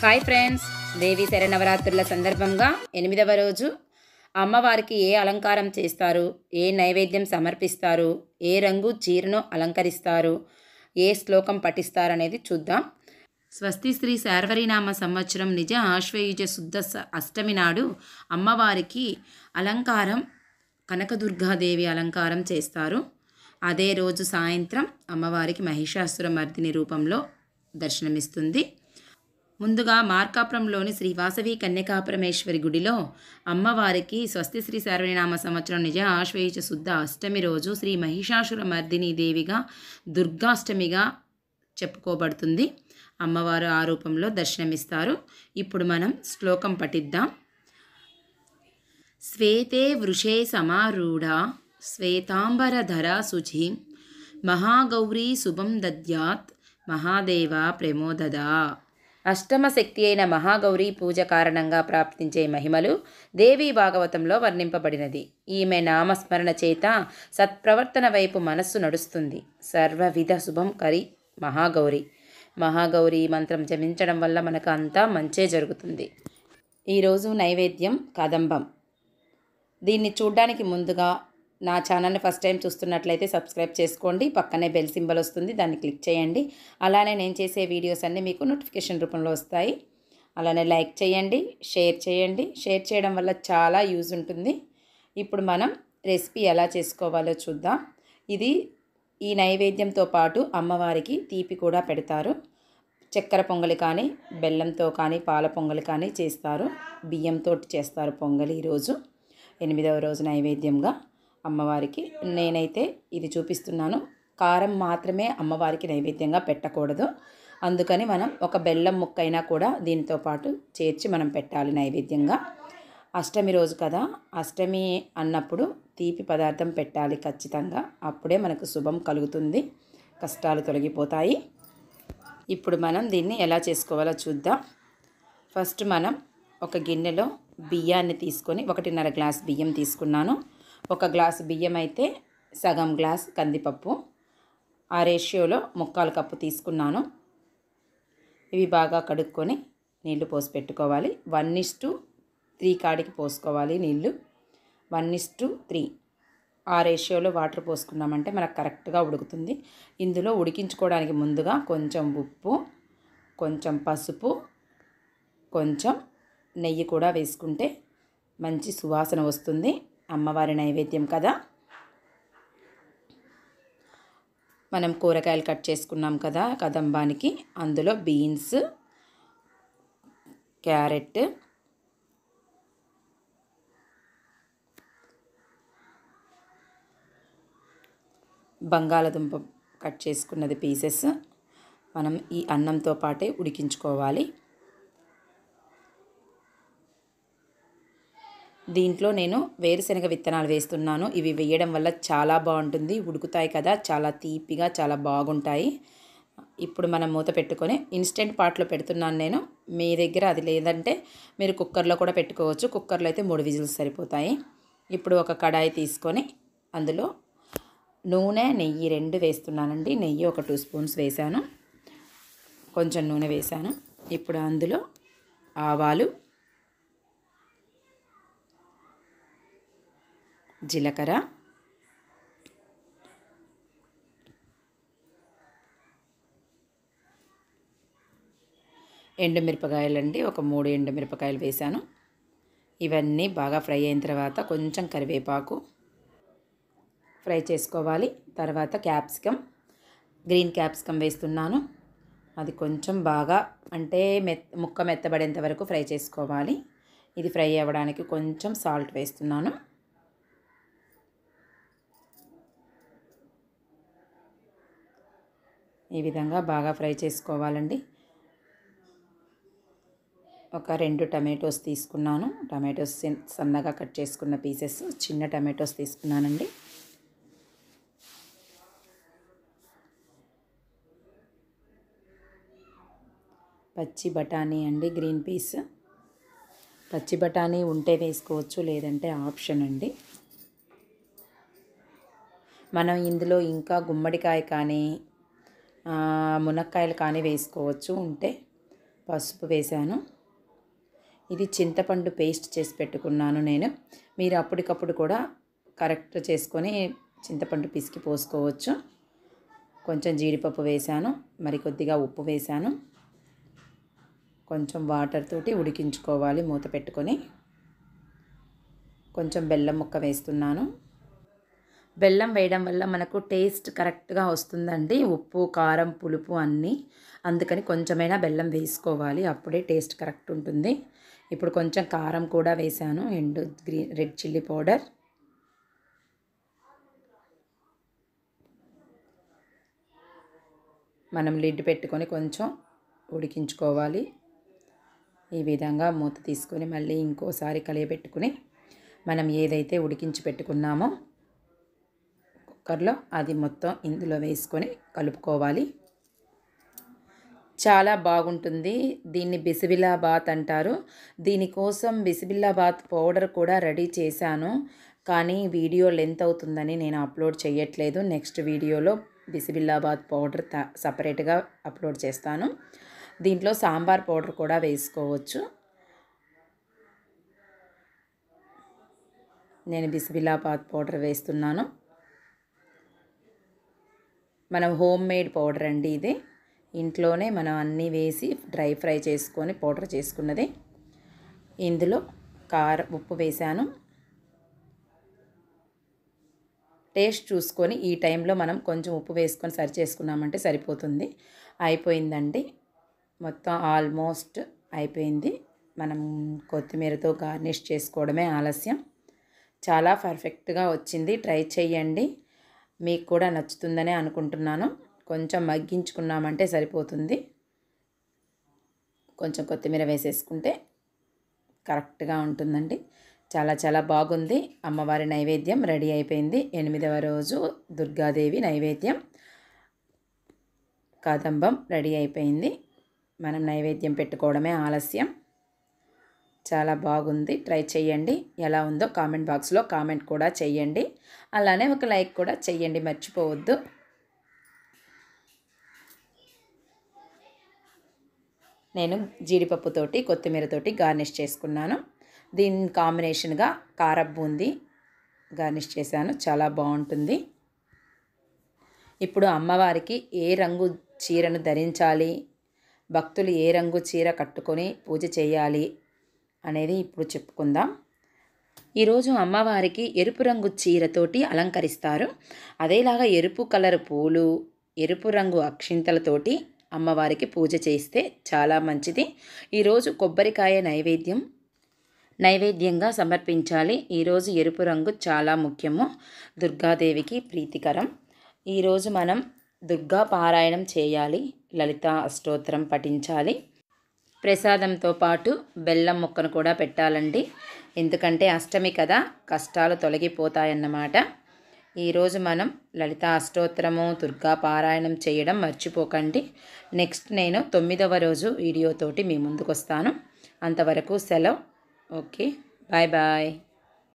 hi friends దేవి శరణవరాత్రుల సందర్భంగా ఎనిమిదవ రోజు అమ్మవారికి ఏ అలంకారం చేస్తారు ఏ నైవేద్యం సమర్పిస్తారు ఏ రంగు చీరను అలంకరిస్తారు ఏ శ్లోకం పఠిస్తారు అనేది చూద్దాం స్వస్తి శ్రీ శార్వరినామ సంవత్సరం నిజ ఆశ్వయుజ శుద్ధ అష్టమి నాడు అమ్మవారికి అలంకారం కనకదుర్గాదేవి అలంకారం చేస్తారు అదే రోజు సాయంత్రం అమ్మవారికి మహిషాసుర మర్దిని రూపంలో దర్శనమిస్తుంది ముందుగా మార్కాపురంలోని శ్రీ వాసవి కన్యకాపురమేశ్వరి గుడిలో అమ్మవారికి స్వస్తి శ్రీ సర్వనామ సంవత్సరం నిజ ఆశ్వయుజ శుద్ధ అష్టమి రోజు శ్రీ మహిషాసుర మర్దిని దేవిగా దుర్గాష్టమిగా చెప్పుకోబడుతుంది అమ్మవారు ఆ రూపంలో దర్శనమిస్తారు ఇప్పుడు మనం శ్లోకం పఠిద్దాం శ్వేతే వృషే సమారూఢ శ్వేతాంబరధర శుచి మహాగౌరీ శుభం దద్యాత్ మహాదేవ ప్రమోదదా అష్టమ శక్తి అయిన మహాగౌరీ పూజ కారణంగా ప్రాప్తించే మహిమలు దేవీ భాగవతంలో వర్ణింపబడినది ఈమె నామస్మరణ చేత సత్ప్రవర్తన వైపు మనస్సు నడుస్తుంది సర్వవిధ శుభం కరి మహాగౌరి మహాగౌరి మంత్రం జమించడం వల్ల మనకు అంతా మంచే జరుగుతుంది ఈరోజు నైవేద్యం కదంబం దీన్ని చూడ్డానికి ముందుగా నా ఛానల్ని ఫస్ట్ టైం చూస్తున్నట్లయితే సబ్స్క్రైబ్ చేసుకోండి పక్కనే బెల్ సింబల్ వస్తుంది దాన్ని క్లిక్ చేయండి అలానే నేను చేసే వీడియోస్ అన్నీ మీకు నోటిఫికేషన్ రూపంలో వస్తాయి అలానే లైక్ చేయండి షేర్ చేయండి షేర్ చేయడం వల్ల చాలా యూజ్ ఉంటుంది ఇప్పుడు మనం రెసిపీ ఎలా చేసుకోవాలో చూద్దాం ఇది ఈ నైవేద్యంతో పాటు అమ్మవారికి తీపి కూడా పెడతారు చక్కెర పొంగలి కానీ బెల్లంతో కానీ పాల పొంగలి కానీ చేస్తారు బియ్యంతో చేస్తారు పొంగలి ఈరోజు ఎనిమిదవ రోజు నైవేద్యంగా అమ్మవారికి నేనైతే ఇది చూపిస్తున్నాను కారం మాత్రమే అమ్మవారికి నైవేద్యంగా పెట్టకూడదు అందుకని మనం ఒక బెల్లం ముక్క అయినా కూడా దీనితో పాటు చేర్చి మనం పెట్టాలి నైవేద్యంగా అష్టమి రోజు కదా అష్టమి అన్నప్పుడు తీపి పదార్థం పెట్టాలి ఖచ్చితంగా అప్పుడే మనకు శుభం కలుగుతుంది కష్టాలు తొలగిపోతాయి ఇప్పుడు మనం దీన్ని ఎలా చేసుకోవాలో చూద్దాం ఫస్ట్ మనం ఒక గిన్నెలో బియ్యాన్ని తీసుకొని ఒకటిన్నర గ్లాస్ బియ్యం తీసుకున్నాను ఒక గ్లాసు బియ్యం అయితే సగం గ్లాస్ కందిపప్పు ఆ రేషియోలో ముక్కాలు కప్పు తీసుకున్నాను ఇవి బాగా కడుక్కొని నీళ్లు పోసి పెట్టుకోవాలి వన్ ఇస్ టు త్రీ కాడికి పోసుకోవాలి నీళ్లు వన్ ఇస్ టు త్రీ ఆ రేషియోలో వాటర్ పోసుకున్నామంటే మనకు కరెక్ట్గా ఉడుకుతుంది ఇందులో ఉడికించుకోవడానికి ముందుగా కొంచెం ఉప్పు కొంచెం పసుపు కొంచెం నెయ్యి కూడా వేసుకుంటే మంచి సువాసన వస్తుంది అమ్మవారి నైవేద్యం కదా మనం కూరగాయలు కట్ చేసుకున్నాం కదా కదంబానికి అందులో బీన్స్ క్యారెట్ బంగాళదుంప కట్ చేసుకున్నది పీసెస్ మనం ఈ అన్నంతో పాటే ఉడికించుకోవాలి దీంట్లో నేను వేరుశనగ విత్తనాలు వేస్తున్నాను ఇవి వేయడం వల్ల చాలా బాగుంటుంది ఉడుకుతాయి కదా చాలా తీపిగా చాలా బాగుంటాయి ఇప్పుడు మనం మూత పెట్టుకొని ఇన్స్టెంట్ పాట్లో పెడుతున్నాను నేను మీ దగ్గర అది లేదంటే మీరు కుక్కర్లో కూడా పెట్టుకోవచ్చు కుక్కర్లో అయితే మూడు విజిల్స్ సరిపోతాయి ఇప్పుడు ఒక కడాయి తీసుకొని అందులో నూనె నెయ్యి రెండు వేస్తున్నానండి నెయ్యి ఒక టూ స్పూన్స్ వేశాను కొంచెం నూనె వేశాను ఇప్పుడు అందులో ఆవాలు జీలకర్ర ఎండుమిరపకాయలండి ఒక మూడు ఎండుమిరపకాయలు వేశాను ఇవన్నీ బాగా ఫ్రై అయిన తర్వాత కొంచెం కరివేపాకు ఫ్రై చేసుకోవాలి తర్వాత క్యాప్సికం గ్రీన్ క్యాప్సికం వేస్తున్నాను అది కొంచెం బాగా అంటే మెత్ ముక్క మెత్తబడేంత వరకు ఫ్రై చేసుకోవాలి ఇది ఫ్రై అవ్వడానికి కొంచెం సాల్ట్ వేస్తున్నాను ఈ విధంగా బాగా ఫ్రై చేసుకోవాలండి ఒక రెండు టమాటోస్ తీసుకున్నాను టమాటోస్ సన్నగా కట్ చేసుకున్న పీసెస్ చిన్న టమాటోస్ తీసుకున్నానండి పచ్చి బఠానీ అండి గ్రీన్ పీస్ పచ్చి బఠానీ ఉంటే వేసుకోవచ్చు లేదంటే ఆప్షన్ అండి మనం ఇందులో ఇంకా గుమ్మడికాయ కానీ మునక్కాయలు కానీ వేసుకోవచ్చు ఉంటే పసుపు వేశాను ఇది చింతపండు పేస్ట్ చేసి పెట్టుకున్నాను నేను మీరు అప్పటికప్పుడు కూడా కరెక్ట్ చేసుకొని చింతపండు పిసికి పోసుకోవచ్చు కొంచెం జీడిపప్పు వేశాను మరి కొద్దిగా ఉప్పు వేశాను కొంచెం వాటర్ తోటి ఉడికించుకోవాలి మూత పెట్టుకొని కొంచెం బెల్లం ముక్క వేస్తున్నాను బెల్లం వేయడం వల్ల మనకు టేస్ట్ కరెక్ట్గా వస్తుందండి ఉప్పు కారం పులుపు అన్నీ అందుకని కొంచెమైనా బెల్లం వేసుకోవాలి అప్పుడే టేస్ట్ కరెక్ట్ ఉంటుంది ఇప్పుడు కొంచెం కారం కూడా వేసాను ఎండు గ్రీన్ రెడ్ చిల్లీ పౌడర్ మనం లిడ్ పెట్టుకొని కొంచెం ఉడికించుకోవాలి ఈ విధంగా మూత తీసుకొని మళ్ళీ ఇంకోసారి కలియబెట్టుకుని మనం ఏదైతే ఉడికించి పెట్టుకున్నామో కుక్కర్లో అది మొత్తం ఇందులో వేసుకొని కలుపుకోవాలి చాలా బాగుంటుంది దీన్ని బిసిబిల్లా బాత్ అంటారు దీనికోసం బిసిబిల్లా బాత్ పౌడర్ కూడా రెడీ చేశాను కానీ వీడియో లెంత్ అవుతుందని నేను అప్లోడ్ చేయట్లేదు నెక్స్ట్ వీడియోలో బిసిబిల్లా బాత్ పౌడర్ సపరేట్గా అప్లోడ్ చేస్తాను దీంట్లో సాంబార్ పౌడర్ కూడా వేసుకోవచ్చు నేను బిసిబిల్లా బాత్ పౌడర్ వేస్తున్నాను మనం హోమ్ మేడ్ పౌడర్ అండి ఇది ఇంట్లోనే మనం అన్నీ వేసి డ్రై ఫ్రై చేసుకొని పౌడర్ చేసుకున్నది ఇందులో కార ఉప్పు వేశాను టేస్ట్ చూసుకొని ఈ టైంలో మనం కొంచెం ఉప్పు వేసుకొని సరి చేసుకున్నామంటే సరిపోతుంది అయిపోయిందండి మొత్తం ఆల్మోస్ట్ అయిపోయింది మనం కొత్తిమీరతో గార్నిష్ చేసుకోవడమే ఆలస్యం చాలా పర్ఫెక్ట్గా వచ్చింది ట్రై చేయండి మీకు కూడా నచ్చుతుందనే అనుకుంటున్నాను కొంచెం మగ్గించుకున్నామంటే సరిపోతుంది కొంచెం కొత్తిమీర వేసేసుకుంటే కరెక్ట్గా ఉంటుందండి చాలా చాలా బాగుంది అమ్మవారి నైవేద్యం రెడీ అయిపోయింది ఎనిమిదవ రోజు దుర్గాదేవి నైవేద్యం కదంబం రెడీ అయిపోయింది మనం నైవేద్యం పెట్టుకోవడమే ఆలస్యం చాలా బాగుంది ట్రై చేయండి ఎలా ఉందో కామెంట్ బాక్స్లో కామెంట్ కూడా చేయండి అలానే ఒక లైక్ కూడా చేయండి మర్చిపోవద్దు నేను జీడిపప్పుతోటి కొత్తిమీరతోటి గార్నిష్ చేసుకున్నాను దీని కాంబినేషన్గా కార బూందీ గార్నిష్ చేశాను చాలా బాగుంటుంది ఇప్పుడు అమ్మవారికి ఏ రంగు చీరను ధరించాలి భక్తులు ఏ రంగు చీర కట్టుకొని పూజ చేయాలి అనేది ఇప్పుడు చెప్పుకుందాం ఈరోజు అమ్మవారికి ఎరుపు రంగు చీరతోటి అలంకరిస్తారు అదేలాగా ఎరుపు కలర్ పూలు ఎరుపు రంగు అక్షింతలతోటి అమ్మవారికి పూజ చేస్తే చాలా మంచిది ఈరోజు కొబ్బరికాయ నైవేద్యం నైవేద్యంగా సమర్పించాలి ఈరోజు ఎరుపు రంగు చాలా ముఖ్యము దుర్గాదేవికి ప్రీతికరం ఈరోజు మనం దుర్గా పారాయణం చేయాలి లలిత అష్టోత్తరం పఠించాలి ప్రసాదంతో పాటు బెల్లం ముక్కను కూడా పెట్టాలండి ఎందుకంటే అష్టమి కదా కష్టాలు తొలగిపోతాయన్నమాట ఈరోజు మనం లలిత అష్టోత్తరము దుర్గా పారాయణం చేయడం మర్చిపోకండి నెక్స్ట్ నేను తొమ్మిదవ రోజు వీడియోతోటి మీ ముందుకు వస్తాను అంతవరకు సెలవు ఓకే బాయ్ బాయ్